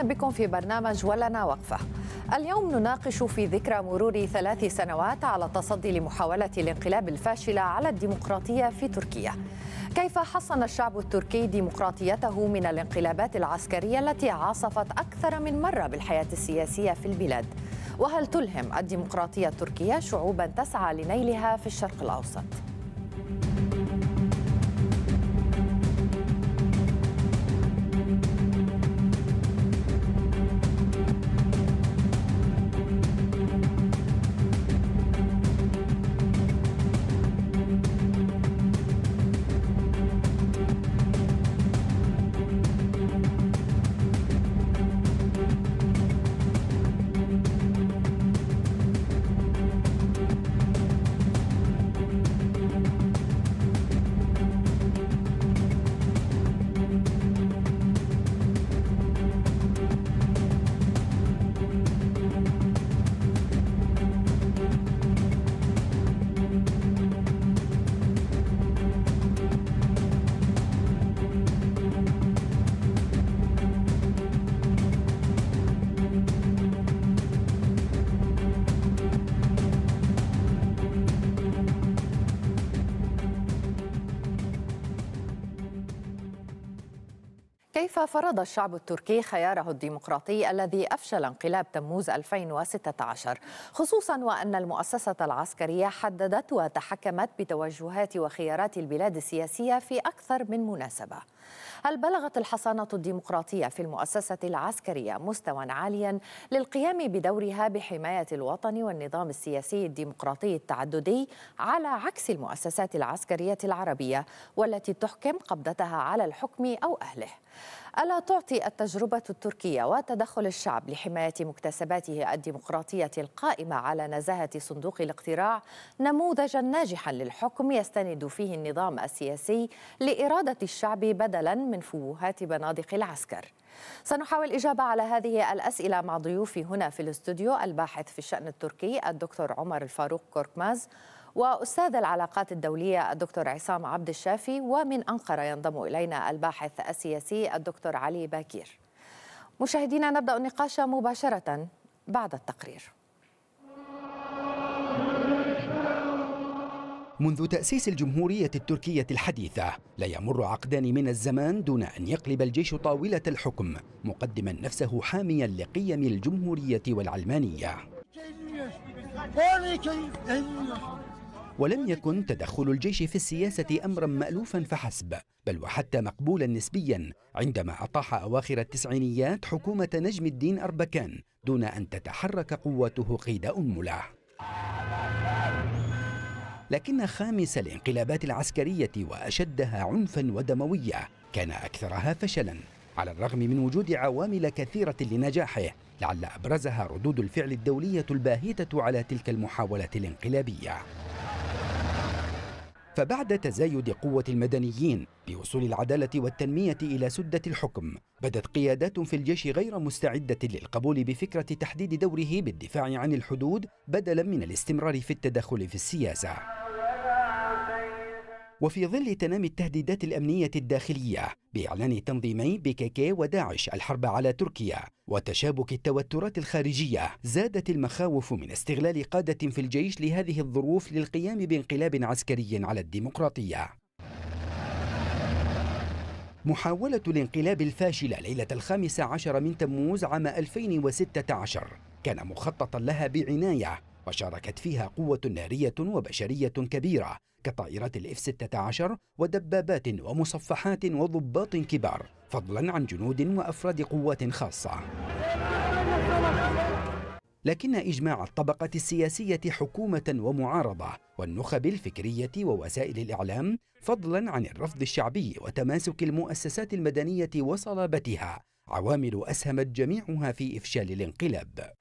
أهلا بكم في برنامج ولنا وقفة اليوم نناقش في ذكرى مرور ثلاث سنوات على التصدي لمحاولة الانقلاب الفاشلة على الديمقراطية في تركيا كيف حصن الشعب التركي ديمقراطيته من الانقلابات العسكرية التي عاصفت أكثر من مرة بالحياة السياسية في البلاد وهل تلهم الديمقراطية التركية شعوبا تسعى لنيلها في الشرق الأوسط؟ كيف فرض الشعب التركي خياره الديمقراطي الذي أفشل انقلاب تموز 2016 خصوصا وأن المؤسسة العسكرية حددت وتحكمت بتوجهات وخيارات البلاد السياسية في أكثر من مناسبة هل بلغت الحصانة الديمقراطية في المؤسسة العسكرية مستوى عاليا للقيام بدورها بحماية الوطن والنظام السياسي الديمقراطي التعددي على عكس المؤسسات العسكرية العربية والتي تحكم قبضتها على الحكم أو أهله ألا تعطي التجربة التركية وتدخل الشعب لحماية مكتسباته الديمقراطية القائمة على نزاهة صندوق الاقتراع نموذجا ناجحا للحكم يستند فيه النظام السياسي لإرادة الشعب بدلا من فوهات بنادق العسكر؟ سنحاول الإجابة على هذه الأسئلة مع ضيوفي هنا في الاستوديو الباحث في الشأن التركي الدكتور عمر الفاروق كوركماز وأستاذ العلاقات الدولية الدكتور عصام عبد الشافي ومن أنقرة ينضم إلينا الباحث السياسي الدكتور علي باكير مشاهدينا نبدأ النقاش مباشرة بعد التقرير منذ تأسيس الجمهورية التركية الحديثة لا يمر عقدان من الزمان دون أن يقلب الجيش طاولة الحكم مقدما نفسه حاميا لقيم الجمهورية والعلمانية ولم يكن تدخل الجيش في السياسة أمرا مألوفا فحسب بل وحتى مقبولا نسبيا عندما أطاح أواخر التسعينيات حكومة نجم الدين أربكان دون أن تتحرك قوته قيد أنملة لكن خامس الانقلابات العسكرية وأشدها عنفا ودموية كان أكثرها فشلا على الرغم من وجود عوامل كثيرة لنجاحه لعل أبرزها ردود الفعل الدولية الباهتة على تلك المحاولة الانقلابية فبعد تزايد قوة المدنيين لوصول العدالة والتنمية إلى سدة الحكم بدت قيادات في الجيش غير مستعدة للقبول بفكرة تحديد دوره بالدفاع عن الحدود بدلا من الاستمرار في التدخل في السياسة وفي ظل تنامي التهديدات الأمنية الداخلية بإعلان تنظيمي بكيكي وداعش الحرب على تركيا وتشابك التوترات الخارجية زادت المخاوف من استغلال قادة في الجيش لهذه الظروف للقيام بانقلاب عسكري على الديمقراطية محاولة الانقلاب الفاشلة ليلة الخامس عشر من تموز عام 2016 كان مخططا لها بعناية وشاركت فيها قوة نارية وبشرية كبيرة كطائرات الاف 16 ودبابات ومصفحات وضباط كبار فضلا عن جنود وافراد قوات خاصه لكن إجماع الطبقة السياسية حكومة ومعارضة والنخب الفكرية ووسائل الإعلام فضلا عن الرفض الشعبي وتماسك المؤسسات المدنية وصلابتها عوامل أسهمت جميعها في إفشال الانقلاب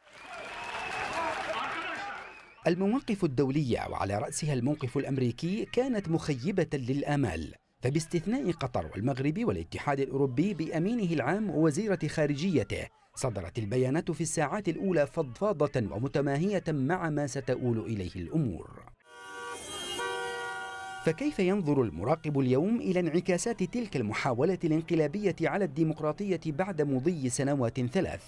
المواقف الدولية وعلى رأسها الموقف الأمريكي كانت مخيبة للآمال فباستثناء قطر والمغرب والاتحاد الأوروبي بأمينه العام ووزيرة خارجيته صدرت البيانات في الساعات الأولى فضفاضة ومتماهية مع ما ستؤول إليه الأمور فكيف ينظر المراقب اليوم إلى انعكاسات تلك المحاولة الانقلابية على الديمقراطية بعد مضي سنوات ثلاث؟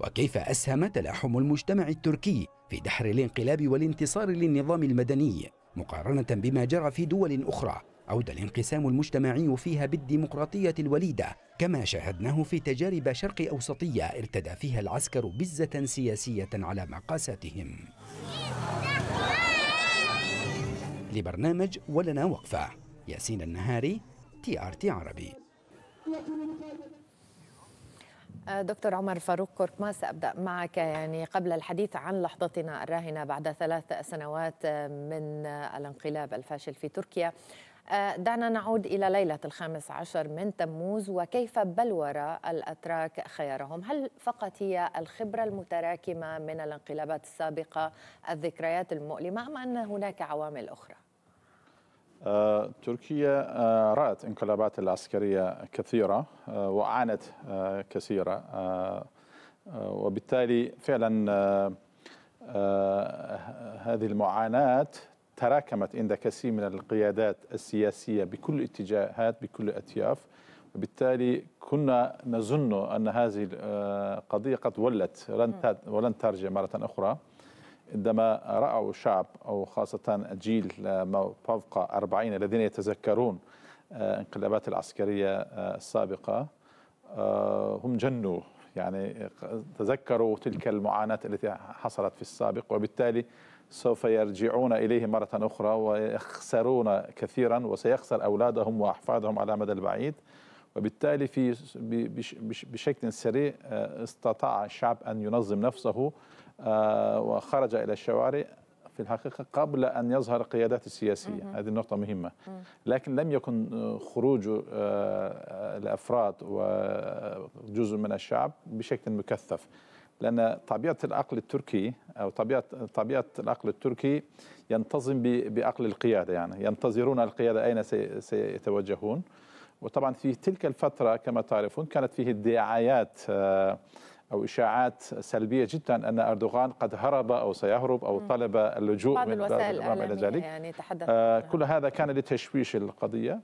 وكيف أسهم تلاحم المجتمع التركي في دحر الانقلاب والانتصار للنظام المدني مقارنة بما جرى في دول أخرى اودى الانقسام المجتمعي فيها بالديمقراطية الوليدة كما شاهدناه في تجارب شرق أوسطية ارتدى فيها العسكر بزة سياسية على مقاساتهم لبرنامج ولنا وقفة ياسين النهاري تي آر تي عربي آه، دكتور عمر فاروق ما سأبدأ معك يعني قبل الحديث عن لحظتنا الراهنة بعد ثلاث سنوات آه، من آه، الانقلاب الفاشل في تركيا دعنا نعود إلى ليلة الخامس عشر من تموز وكيف بلور الأتراك خيارهم هل فقط هي الخبرة المتراكمة من الانقلابات السابقة الذكريات المؤلمة أم أن هناك عوامل أخرى؟ آه، تركيا آه، رأت انقلابات العسكرية كثيرة آه، وعانت كثيرة وبالتالي فعلا هذه المعاناة تراكمت عند كثير من القيادات السياسية بكل اتجاهات بكل أتياف وبالتالي كنا نظن أن هذه القضية قد ولت ولن ترجع مرة أخرى عندما رأوا الشعب أو خاصة الجيل فوق 40 الذين يتذكرون آه، انقلابات العسكرية آه، السابقة آه، هم جنوا يعني تذكروا تلك المعاناة التي حصلت في السابق وبالتالي سوف يرجعون إليه مرة أخرى ويخسرون كثيرا وسيخسر أولادهم وأحفادهم على مدى البعيد وبالتالي في بشكل سريع استطاع الشعب أن ينظم نفسه آه، وخرج إلى الشوارع في الحقيقة قبل أن يظهر القيادات السياسية هذه النقطة مهمة لكن لم يكن آه، خروج آه، الأفراد وجزء من الشعب بشكل مكثف لأن طبيعة العقل التركي أو طبيعة طبيعة العقل التركي ينتظم بعقل القيادة يعني ينتظرون القيادة أين سيتوجهون وطبعا في تلك الفترة كما تعرفون كانت فيه آه أو إشاعات سلبية جدا أن أردوغان قد هرب أو سيهرب أو طلب اللجوء بعض من الوسائل الإعلامية يعني تحدث يعني آه كل هذا كان لتشويش القضية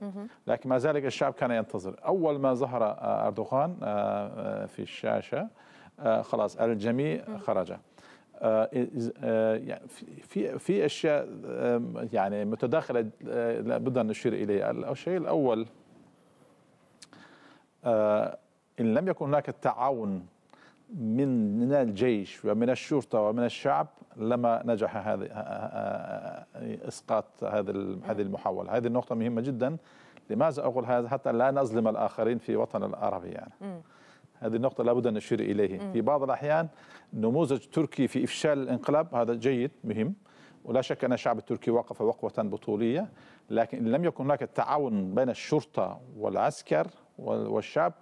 لكن ما ذلك الشعب كان ينتظر أول ما ظهر آه، أردوغان آه،, آه في الشاشة آه خلاص الجميع خرج آه، يعني في في اشياء يعني متداخله لابد ان نشير اليها، الشيء الاول ان لم يكن هناك تعاون من الجيش ومن الشرطه ومن الشعب لما نجح هذا آه، آه، آه، اسقاط هذا هذه المحاوله، هذه النقطه مهمه جدا لماذا اقول هذا حتى لا نظلم الاخرين في وطن العربي يعني. هذه النقطة لابد أن نشير إليه في بعض الأحيان نموذج تركي في إفشال الانقلاب هذا جيد مهم ولا شك أن الشعب التركي وقف وقفة بطولية لكن لم يكن هناك تعاون بين الشرطة والعسكر والشعب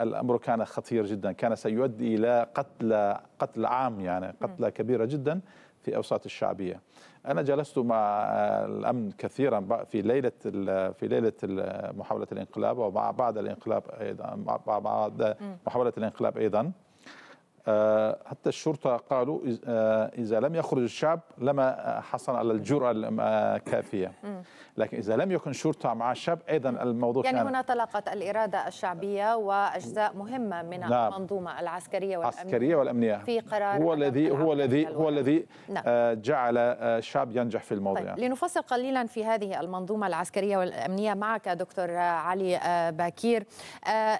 الامر كان خطير جدا كان سيؤدي الى قتل قتل عام يعني قتله كبيره جدا في اوساط الشعبيه انا جلست مع الامن كثيرا في ليله في ليله محاوله الانقلاب ومع بعد الانقلاب ايضا مع بعد محاوله الانقلاب ايضا آه، حتى الشرطة قالوا آه، إذا لم يخرج الشعب لما حصل على الجرأة الكافية لكن إذا لم يكن شرطة مع الشعب أيضا الموضوع يعني هنا تلاقت الإرادة الشعبية وأجزاء مهمة من نعم. المنظومة العسكرية والأمنية, العسكرية والأمنية في قرار هو الذي هو الذي هو الذي نعم. آه، جعل الشعب ينجح في الموضوع طيب. لنفصل قليلا في هذه المنظومة العسكرية والأمنية معك دكتور علي باكير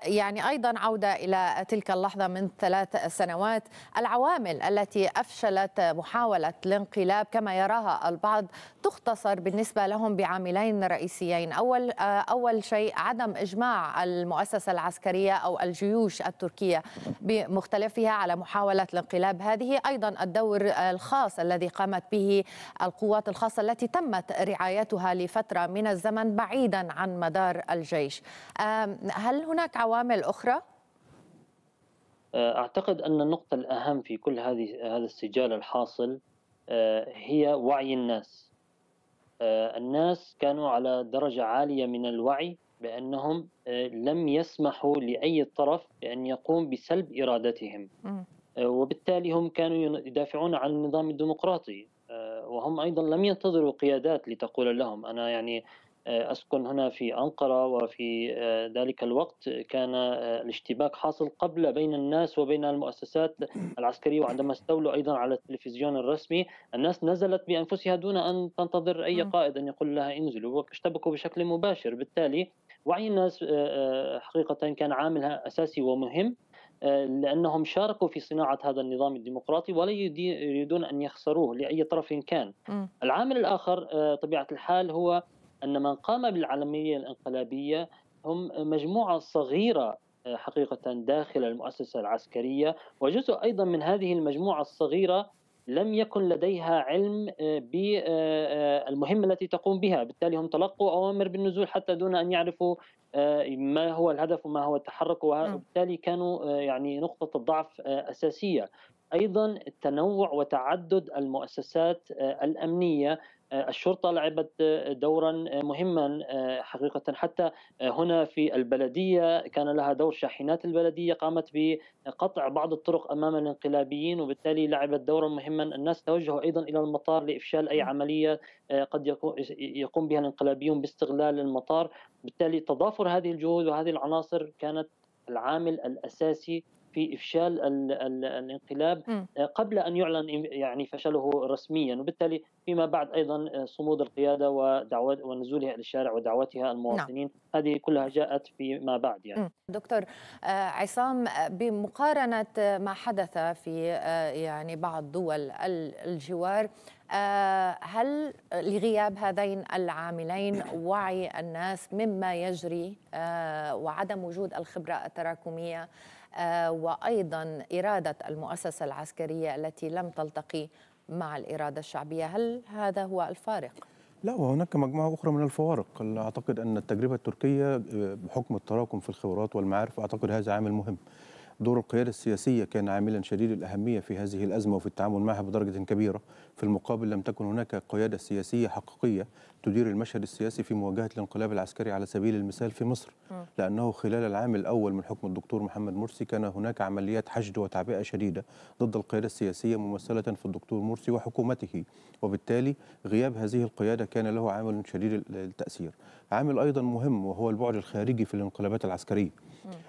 يعني أيضا عودة إلى تلك اللحظة من ثلاث سنوات سنوات العوامل التي أفشلت محاولة الانقلاب كما يراها البعض تختصر بالنسبة لهم بعاملين رئيسيين أول, آه، أول شيء عدم إجماع المؤسسة العسكرية أو الجيوش التركية بمختلفها على محاولة الانقلاب هذه أيضا الدور الخاص الذي قامت به القوات الخاصة التي تمت رعايتها لفترة من الزمن بعيدا عن مدار الجيش هل هناك عوامل أخرى؟ آه، اعتقد ان النقطه الاهم في كل هذه هذا السجال الحاصل آه، هي وعي الناس آه، الناس كانوا على درجه عاليه من الوعي بانهم لم يسمحوا لاي طرف بان يقوم بسلب ارادتهم وبالتالي هم كانوا يدافعون عن النظام الديمقراطي وهم ايضا لم ينتظروا قيادات لتقول لهم انا يعني آه، أسكن هنا في أنقرة وفي آه، ذلك الوقت كان آه، الاشتباك حاصل قبل بين الناس وبين المؤسسات العسكرية وعندما استولوا أيضا على التلفزيون الرسمي الناس نزلت بأنفسها دون أن تنتظر أي قائد أن يقول لها انزلوا واشتبكوا بشكل مباشر بالتالي وعي الناس حقيقة كان عاملها أساسي ومهم لأنهم شاركوا في صناعة هذا النظام الديمقراطي ولا يريدون أن يخسروه لأي طرف كان العامل الآخر طبيعة الحال هو أن من قام بالعملية الانقلابية هم مجموعة صغيرة آه، حقيقة داخل المؤسسة العسكرية وجزء أيضا من هذه المجموعة الصغيرة لم يكن لديها علم آه، بالمهمة آه، التي تقوم بها بالتالي هم تلقوا أوامر بالنزول حتى دون أن يعرفوا ما هو الهدف وما هو التحرك نعم. وبالتالي كانوا يعني نقطة الضعف أساسية أيضا تنوع وتعدد المؤسسات الأمنية الشرطه لعبت دورا مهما آه، حقيقه حتى آه، هنا في البلديه كان لها دور شاحنات البلديه قامت بقطع بعض الطرق امام الانقلابيين وبالتالي لعبت دورا مهما الناس توجهوا ايضا الى المطار لافشال اي نعم. عمليه آه، قد يقوم بها الانقلابيون باستغلال المطار بالتالي تضافر هذه الجهود وهذه العناصر كانت العامل الاساسي في افشال ال الـ الانقلاب آه، قبل ان يعلن يعني فشله رسميا وبالتالي فيما بعد ايضا آه، صمود القياده ودعوات ونزولها الى الشارع ودعوتها المواطنين نعم. هذه كلها جاءت فيما بعد يعني دكتور آه، عصام بمقارنه ما حدث في يعني بعض دول الجوار هل لغياب هذين العاملين وعي الناس مما يجري وعدم وجود الخبره التراكميه آه، وايضا اراده المؤسسه العسكريه التي لم تلتقي مع الاراده الشعبيه، هل هذا هو الفارق؟ لا وهناك مجموعة أخرى من الفوارق أعتقد أن التجربة التركية آه، بحكم التراكم في الخبرات والمعارف أعتقد هذا عامل مهم دور القيادة السياسية كان عاملا شديد الأهمية في هذه الأزمة وفي التعامل معها بدرجة كبيرة في المقابل لم تكن هناك قيادة سياسية حقيقية تدير المشهد السياسي في مواجهة الانقلاب العسكري على سبيل المثال في مصر لأنه خلال العام الأول من حكم الدكتور محمد مرسي كان هناك عمليات حشد وتعبئة شديدة ضد القيادة السياسية ممثلة في الدكتور مرسي وحكومته وبالتالي غياب هذه القيادة كان له عامل شديد التأثير عامل أيضا مهم وهو البعد الخارجي في الانقلابات العسكرية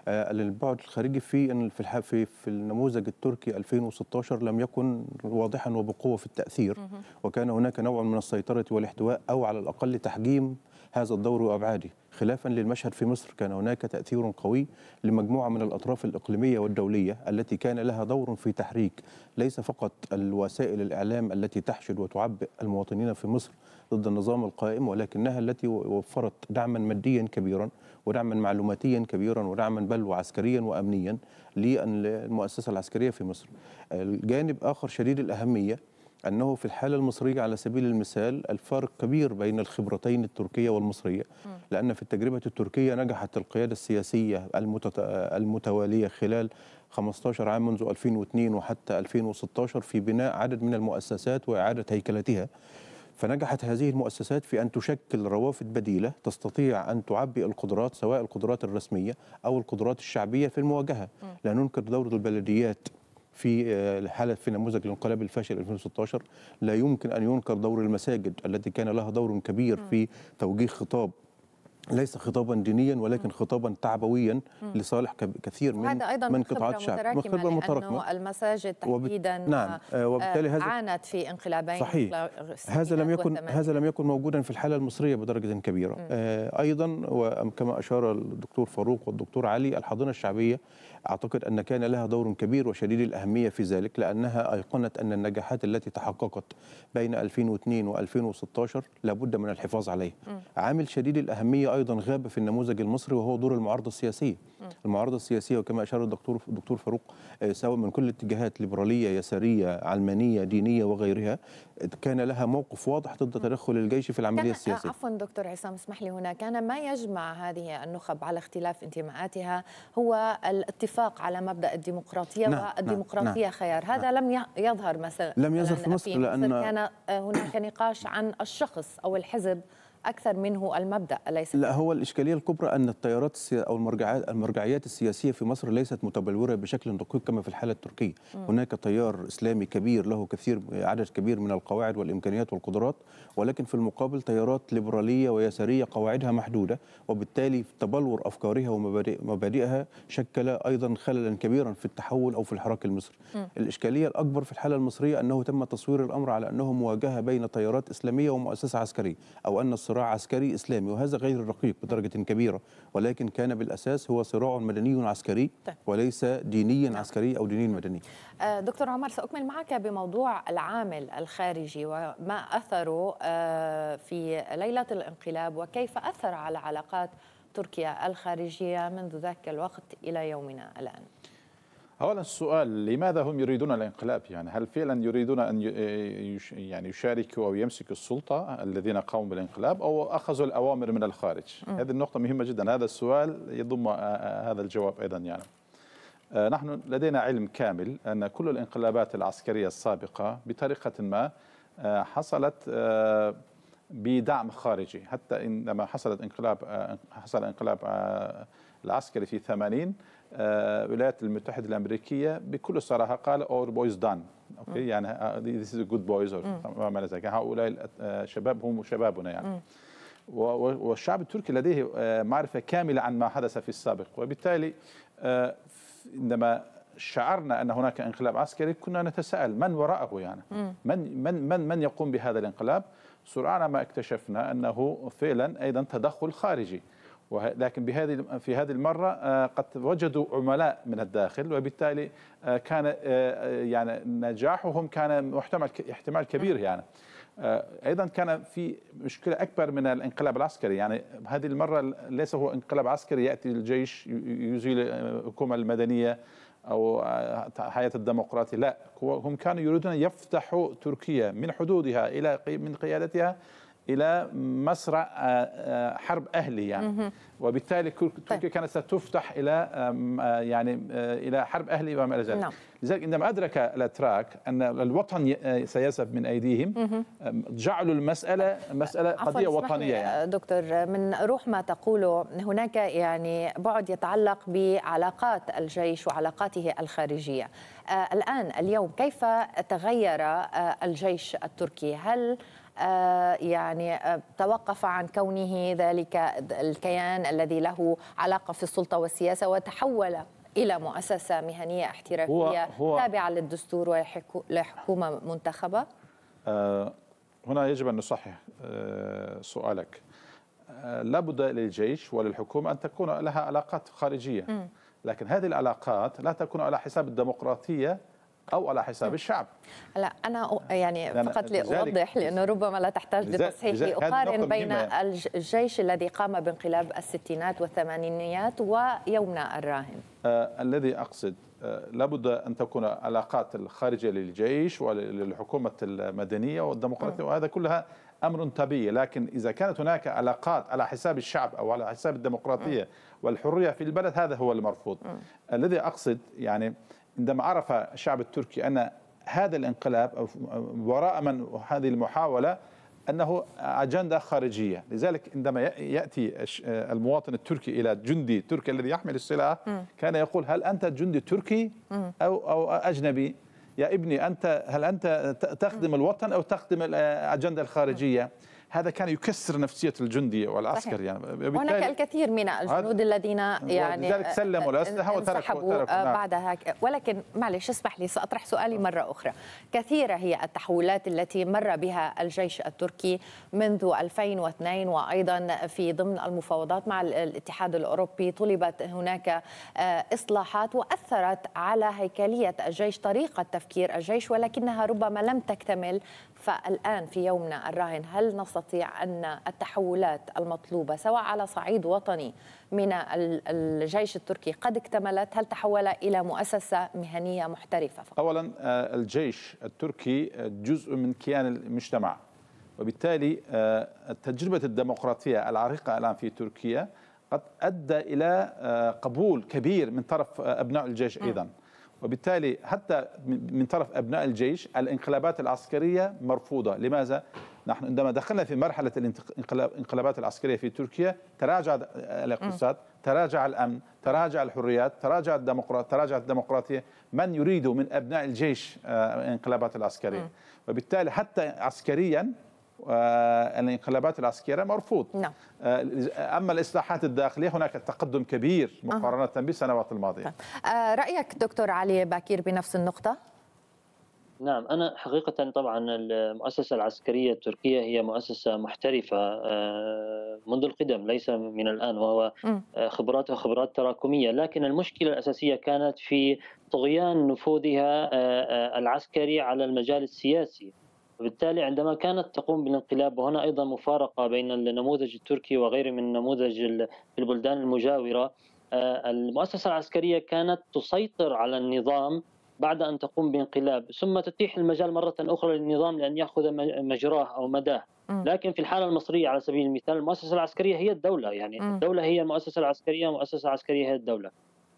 آه، البعد الخارجي في في النموذج التركي 2016 لم يكن واضحا وبقوة في التأثير كثير وكان هناك نوع من السيطرة والاحتواء أو على الأقل تحجيم هذا الدور وأبعاده خلافا للمشهد في مصر كان هناك تأثير قوي لمجموعة من الأطراف الإقليمية والدولية التي كان لها دور في تحريك ليس فقط الوسائل الإعلام التي تحشد وتعبئ المواطنين في مصر ضد النظام القائم ولكنها التي وفرت دعما ماديا كبيرا ودعما معلوماتيا كبيرا ودعما بل وعسكريا وأمنيا للمؤسسة العسكرية في مصر الجانب آخر شديد الأهمية أنه في الحالة المصرية على سبيل المثال الفرق كبير بين الخبرتين التركية والمصرية لأن في التجربة التركية نجحت القيادة السياسية المتوالية خلال 15 عام منذ 2002 وحتى 2016 في بناء عدد من المؤسسات وإعادة هيكلتها فنجحت هذه المؤسسات في أن تشكل روافد بديلة تستطيع أن تعبي القدرات سواء القدرات الرسمية أو القدرات الشعبية في المواجهة لا ننكر دور البلديات في آه، حاله في نموذج الانقلاب الفاشل 2016 لا يمكن ان ينكر دور المساجد التي كان لها دور كبير في توجيه خطاب ليس خطابا دينيا ولكن خطابا تعبويا لصالح كثير من هذا ايضا من قطاعات الشعب خبره متراكمه المساجد تحديدا وب... نعم آه، آه، وبالتالي هذا عانت في انقلابين صحيح هذا لم يكن هذا لم يكن موجودا في الحاله المصريه بدرجه كبيره مم. ايضا وكما اشار الدكتور فاروق والدكتور علي الحاضنه الشعبيه أعتقد أن كان لها دور كبير وشديد الأهمية في ذلك لأنها أيقنت أن النجاحات التي تحققت بين 2002 و2016 لابد من الحفاظ عليها عامل شديد الأهمية أيضا غاب في النموذج المصري وهو دور المعارضة السياسية المعارضة السياسية وكما أشار الدكتور الدكتور فاروق آه، سواء من كل الاتجاهات ليبرالية يسارية علمانية دينية وغيرها كان لها موقف واضح ضد تدخل الجيش في العملية آه، السياسية عفوا دكتور عصام اسمح لي هنا كان ما يجمع هذه النخب على اختلاف انتماءاتها هو الاتفاق اتفاق على مبدا الديمقراطيه نعم،, نعم والديمقراطيه نعم خيار هذا نعم لم يظهر مثلا لم يظهر في مصر لان كان آه، هناك نقاش عن الشخص او الحزب اكثر منه المبدا اليس لا هو الاشكاليه الكبرى ان التيارات او المرجعات المرجعيات السياسيه في مصر ليست متبلوره بشكل دقيق كما في الحاله التركيه م. هناك تيار اسلامي كبير له كثير عدد كبير من القواعد والامكانيات والقدرات ولكن في المقابل تيارات ليبراليه ويساريه قواعدها محدوده وبالتالي تبلور افكارها ومبادئها شكل ايضا خللا كبيرا في التحول او في الحراك المصري م. الاشكاليه الاكبر في الحاله المصريه انه تم تصوير الامر على انه مواجهه بين تيارات اسلاميه ومؤسسه عسكريه او ان صراع عسكري إسلامي وهذا غير رقيق بدرجة كبيرة ولكن كان بالأساس هو صراع مدني عسكري طيب. وليس دينيا عسكري أو دينيا مدني آه، دكتور عمر سأكمل معك بموضوع العامل الخارجي وما أثره آه، في ليلة الانقلاب وكيف أثر على علاقات تركيا الخارجية منذ ذاك الوقت إلى يومنا الآن اولا السؤال لماذا هم يريدون الانقلاب يعني هل فعلا يريدون ان يعني يشاركوا او يمسكوا السلطه الذين قاموا بالانقلاب او اخذوا الاوامر من الخارج م. هذه النقطه مهمه جدا هذا السؤال يضم آه، آه، هذا الجواب ايضا يعني آه، نحن لدينا علم كامل ان كل الانقلابات العسكريه السابقه بطريقه ما حصلت بدعم خارجي حتى عندما حصلت انقلاب حصل انقلاب العسكري في 80 آه، الولايات المتحده الامريكيه بكل صراحه قال اور بويز دان اوكي يعني ذيس از جود بويز ما ذلك هؤلاء الشباب آه، هم شبابنا يعني والشعب التركي لديه آه، معرفه كامله عن ما حدث في السابق وبالتالي عندما شعرنا ان هناك انقلاب عسكري كنا نتساءل من وراءه يعني من من من من يقوم بهذا الانقلاب سرعان ما اكتشفنا انه فعلا ايضا تدخل خارجي لكن بهذه في هذه المرة آه، قد وجدوا عملاء من الداخل وبالتالي آه، كان آه، يعني نجاحهم كان محتمل احتمال كبير يعني ايضا كان في مشكله اكبر من الانقلاب العسكري يعني هذه المره ليس هو انقلاب عسكري ياتي الجيش يزيل الحكومه المدنيه او حياه الديمقراطيه لا هم كانوا يريدون يفتحوا تركيا من حدودها الى من قيادتها الى مسرع آه، آه، حرب اهلي يعني وبالتالي طيب. تركيا كانت ستفتح الى آه، يعني الى حرب اهلي وما الى ذلك نعم. لذلك عندما ادرك الاتراك ان الوطن سيذهب من ايديهم جعلوا المساله مساله قضيه وطنيه يعني. دكتور من روح ما تقوله هناك يعني بعد يتعلق بعلاقات الجيش وعلاقاته الخارجيه الان اليوم كيف تغير الجيش التركي هل آه، يعني آه، توقف عن كونه ذلك الكيان الذي له علاقة في السلطة والسياسة وتحول إلى مؤسسة مهنية احترافية هو هو تابعة للدستور ولحكومة منتخبة آه، هنا يجب أن نصحح سؤالك لابد للجيش وللحكومة أن تكون لها علاقات خارجية لكن هذه العلاقات لا تكون على حساب الديمقراطية او على حساب الشعب لا انا يعني فقط لاوضح لانه ربما لا تحتاج لتصحيح اقارن بين الجيش الذي قام بانقلاب الستينات والثمانينيات ويومنا الراهن آه الذي اقصد آه لابد ان تكون علاقات الخارجيه للجيش وللحكومه المدنيه والديمقراطيه وهذا كلها امر طبيعي لكن اذا كانت هناك علاقات على حساب الشعب او على حساب الديمقراطيه والحريه في البلد هذا هو المرفوض الذي اقصد يعني عندما عرف الشعب التركي أن هذا الانقلاب أو وراء من هذه المحاولة أنه أجندة خارجية لذلك عندما يأتي المواطن التركي إلى جندي تركي الذي يحمل السلاح كان يقول هل أنت جندي تركي أو, أو أجنبي يا ابني أنت هل أنت تخدم الوطن أو تخدم الأجندة الخارجية هذا كان يكسر نفسيه الجندي والعسكر يعني هناك الكثير من الجنود الذين يعني لذلك سلموا الاسلحه وتركوا نعم. بعدها ولكن معلش اسمح لي ساطرح سؤالي مره اخرى كثيره هي التحولات التي مر بها الجيش التركي منذ 2002 وايضا في ضمن المفاوضات مع الاتحاد الاوروبي طلبت هناك آه، اصلاحات واثرت على هيكليه الجيش طريقه تفكير الجيش ولكنها ربما لم تكتمل فالآن في يومنا الراهن هل نستطيع أن التحولات المطلوبة سواء على صعيد وطني من الجيش التركي قد اكتملت هل تحول إلى مؤسسة مهنية محترفة فقط؟ أولا آه، الجيش التركي آه، جزء من كيان المجتمع وبالتالي آه، التجربه الديمقراطية العريقة الآن في تركيا قد أدى إلى قبول كبير من طرف أبناء الجيش أيضا م. وبالتالي حتى من طرف أبناء الجيش الانقلابات العسكرية مرفوضة لماذا؟ نحن عندما دخلنا في مرحلة الانقلابات العسكرية في تركيا تراجع آه، الاقتصاد تراجع الأمن تراجع الحريات تراجع الديمقراطية تراجع الديمقراطية من يريد من أبناء الجيش آه، انقلابات العسكرية وبالتالي حتى عسكريا آه، الانقلابات العسكريه مرفوض نعم. آه، اما الاصلاحات الداخليه هناك تقدم كبير مقارنه أه. بالسنوات الماضيه طيب. آه، رايك دكتور علي باكير بنفس النقطه نعم أنا حقيقة طبعا المؤسسة العسكرية التركية هي مؤسسة محترفة منذ القدم ليس من الآن وهو خبراتها خبرات تراكمية لكن المشكلة الأساسية كانت في طغيان نفوذها العسكري على المجال السياسي فبالتالي عندما كانت تقوم بالانقلاب وهنا أيضا مفارقة بين النموذج التركي وغيره من النموذج في البلدان المجاورة آه، المؤسسة العسكرية كانت تسيطر على النظام بعد أن تقوم بانقلاب ثم تتيح المجال مرة أخرى للنظام لأن يأخذ مجراه أو مداه لكن في الحالة المصرية على سبيل المثال المؤسسة العسكرية هي الدولة يعني الدولة هي المؤسسة العسكرية والمؤسسة العسكرية هي الدولة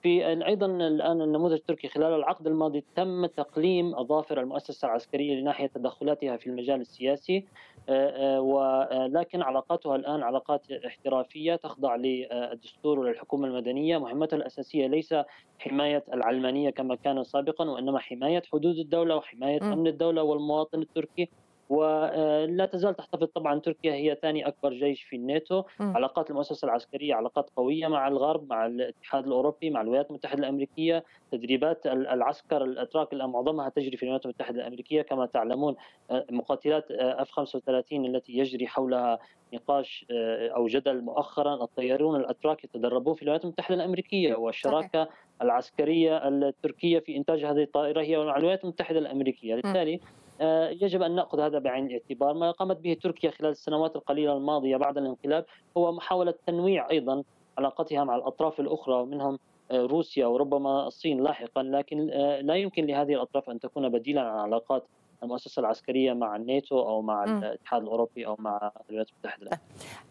في ايضا الان النموذج التركي خلال العقد الماضي تم تقليم اظافر المؤسسه العسكريه لناحيه تدخلاتها في المجال السياسي آه، آه، ولكن آه، علاقاتها الان علاقات احترافيه تخضع للدستور وللحكومه المدنيه، مهمتها الاساسيه ليس حمايه العلمانيه كما كان سابقا وانما حمايه حدود الدوله وحمايه امن الدوله والمواطن التركي ولا تزال تحتفظ طبعا تركيا هي ثاني اكبر جيش في الناتو م. علاقات المؤسسه العسكريه علاقات قويه مع الغرب مع الاتحاد الاوروبي مع الولايات المتحده الامريكيه تدريبات العسكر الاتراك معظمها تجري في الولايات المتحده الامريكيه كما تعلمون آه، مقاتلات آه، اف 35 التي يجري حولها نقاش آه، او جدل مؤخرا الطيارون الاتراك يتدربون في الولايات المتحده الامريكيه والشراكه العسكريه التركيه في انتاج هذه الطائره هي مع الولايات المتحده الامريكيه، بالتالي آه، يجب ان ناخذ هذا بعين الاعتبار، ما قامت به تركيا خلال السنوات القليله الماضيه بعد الانقلاب هو محاوله تنويع ايضا علاقتها مع الاطراف الاخرى منهم آه، روسيا وربما الصين لاحقا لكن آه، لا يمكن لهذه الاطراف ان تكون بديلا عن علاقات المؤسسه العسكريه مع الناتو او مع الاتحاد الاوروبي او مع الولايات المتحده طيب.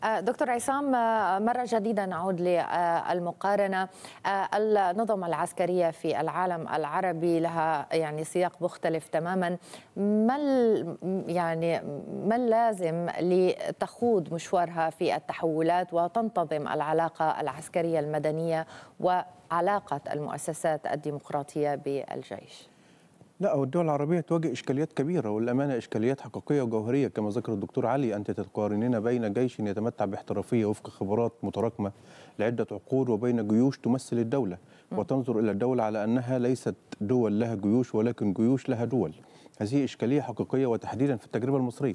آه، دكتور عصام آه، مره جديده نعود للمقارنه آه، النظم العسكريه في العالم العربي لها يعني سياق مختلف تماما ما يعني ما اللازم لتخوض مشوارها في التحولات وتنتظم العلاقه العسكريه المدنيه وعلاقه المؤسسات الديمقراطيه بالجيش لا هو الدول العربية تواجه إشكاليات كبيرة والأمانة إشكاليات حقيقية وجوهرية كما ذكر الدكتور علي أنت تقارنين بين جيش يتمتع باحترافية وفق خبرات متراكمة لعدة عقود وبين جيوش تمثل الدولة وتنظر إلى الدولة على أنها ليست دول لها جيوش ولكن جيوش لها دول هذه إشكالية حقيقية وتحديدا في التجربة المصرية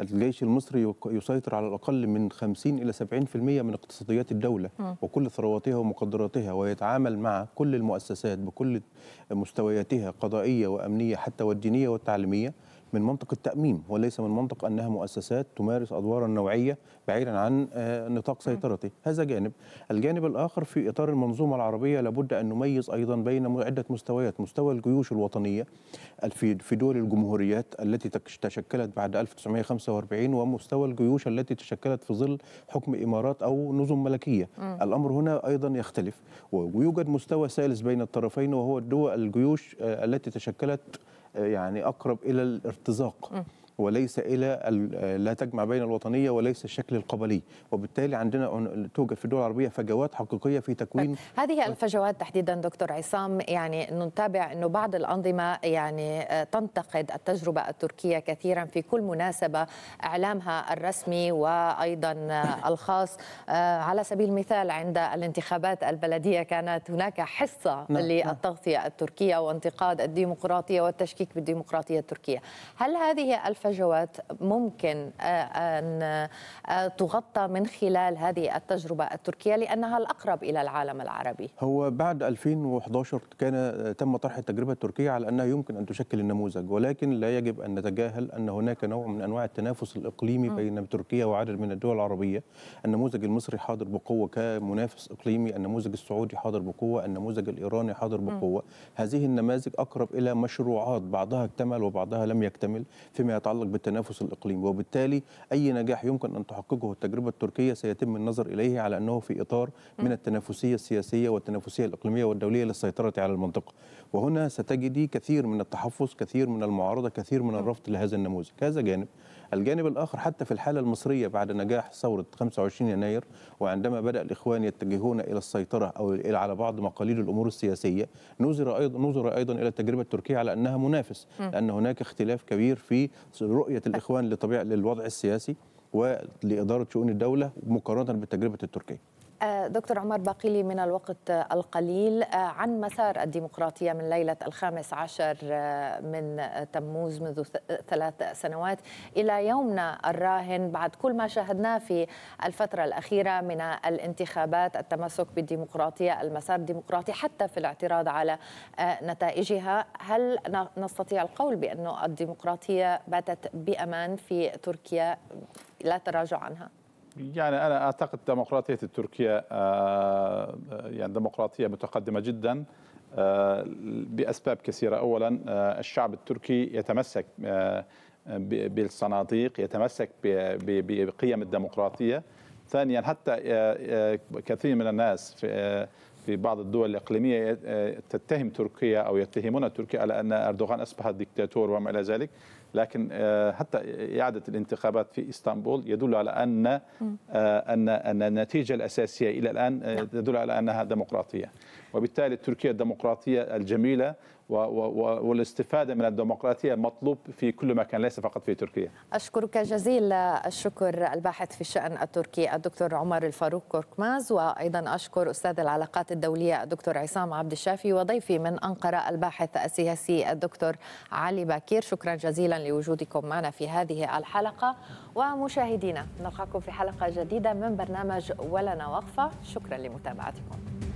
الجيش المصري يسيطر على الأقل من 50 إلى 70% من اقتصاديات الدولة م. وكل ثرواتها ومقدراتها ويتعامل مع كل المؤسسات بكل مستوياتها قضائية وأمنية حتى والدينية والتعليمية من منطق التأميم وليس من منطق أنها مؤسسات تمارس أدوارا نوعية بعيدا عن آه، نطاق نعم. سيطرته هذا جانب الجانب الآخر في إطار المنظومة العربية لابد أن نميز أيضا بين عدة مستويات مستوى الجيوش الوطنية في دول الجمهوريات التي تشكلت بعد 1945 ومستوى الجيوش التي تشكلت في ظل حكم إمارات أو نظم ملكية الأمر هنا أيضا يختلف ويوجد مستوى ثالث بين الطرفين وهو الدول الجيوش آه، التي تشكلت يعني اقرب الى الارتزاق وليس الى آه، لا تجمع بين الوطنيه وليس الشكل القبلي وبالتالي عندنا توجد في الدول العربيه فجوات حقيقيه في تكوين طيب، هذه الفجوات تحديدا دكتور عصام يعني نتابع انه بعض الانظمه يعني آه، تنتقد التجربه التركيه كثيرا في كل مناسبه اعلامها الرسمي وايضا آه، الخاص على سبيل المثال عند الانتخابات البلديه كانت هناك حصه نعم. نعم. للتغطيه التركيه وانتقاد الديمقراطيه والتشكيك بالديمقراطيه التركيه هل هذه الف فجوات ممكن آه، أن آه، تغطى من خلال هذه التجربة التركية لأنها الأقرب إلى العالم العربي هو بعد 2011 كان آه، تم طرح التجربة التركية على أنها يمكن أن تشكل النموذج ولكن لا يجب أن نتجاهل أن هناك نوع من أنواع التنافس الإقليمي بين تركيا وعدد من الدول العربية النموذج المصري حاضر بقوة كمنافس إقليمي النموذج السعودي حاضر بقوة النموذج الإيراني حاضر بقوة هذه النماذج أقرب إلى مشروعات بعضها اكتمل وبعضها لم يكتمل فيما يتعلق يتعلق بالتنافس الإقليمي وبالتالي أي نجاح يمكن أن تحققه التجربة التركية سيتم النظر إليه على أنه في إطار من التنافسية السياسية والتنافسية الإقليمية والدولية للسيطرة على المنطقة وهنا ستجدي كثير من التحفظ كثير من المعارضة كثير من الرفض لهذا النموذج هذا جانب الجانب الآخر حتى في الحالة المصرية بعد نجاح ثورة 25 يناير وعندما بدأ الإخوان يتجهون إلى السيطرة أو إلى على بعض مقاليد الأمور السياسية نظر أيضا نظر أيضا إلى التجربة التركية على أنها منافس لأن هناك اختلاف كبير في رؤية الإخوان لطبيعة للوضع السياسي ولإدارة شؤون الدولة مقارنة بالتجربة التركية آه، دكتور عمر باقي لي من الوقت القليل آه، عن مسار الديمقراطية من ليلة الخامس عشر آه، من تموز منذ ثلاث سنوات إلى يومنا الراهن بعد كل ما شاهدناه في الفترة الأخيرة من الانتخابات التمسك بالديمقراطية المسار الديمقراطي حتى في الاعتراض على نتائجها هل نستطيع القول بأن الديمقراطية باتت بأمان في تركيا لا تراجع عنها؟ يعني انا اعتقد ديمقراطيه تركيا آه، آه، يعني ديمقراطيه متقدمه جدا آه، باسباب كثيره اولا الشعب التركي يتمسك بالصناديق يتمسك بقيم الديمقراطيه ثانيا حتى كثير من الناس في في بعض الدول الإقليمية تتهم تركيا أو يتهمون تركيا على أن أردوغان أصبح دكتاتور وما إلى ذلك لكن آه، حتى إعادة الانتخابات في إسطنبول يدل على أن آه، أن أن النتيجة الأساسية إلى الآن آه، نعم. تدل على أنها ديمقراطية وبالتالي تركيا الديمقراطية الجميلة والاستفادة من الديمقراطية مطلوب في كل مكان ليس فقط في تركيا أشكرك جزيل الشكر الباحث في الشأن التركي الدكتور عمر الفاروق كوركماز وأيضا أشكر أستاذ العلاقات الدولية الدكتور عصام عبد الشافي وضيفي من أنقرة الباحث السياسي الدكتور علي باكير شكرا جزيلا لوجودكم معنا في هذه الحلقة ومشاهدينا نلقاكم في حلقة جديدة من برنامج ولنا وقفة شكرا لمتابعتكم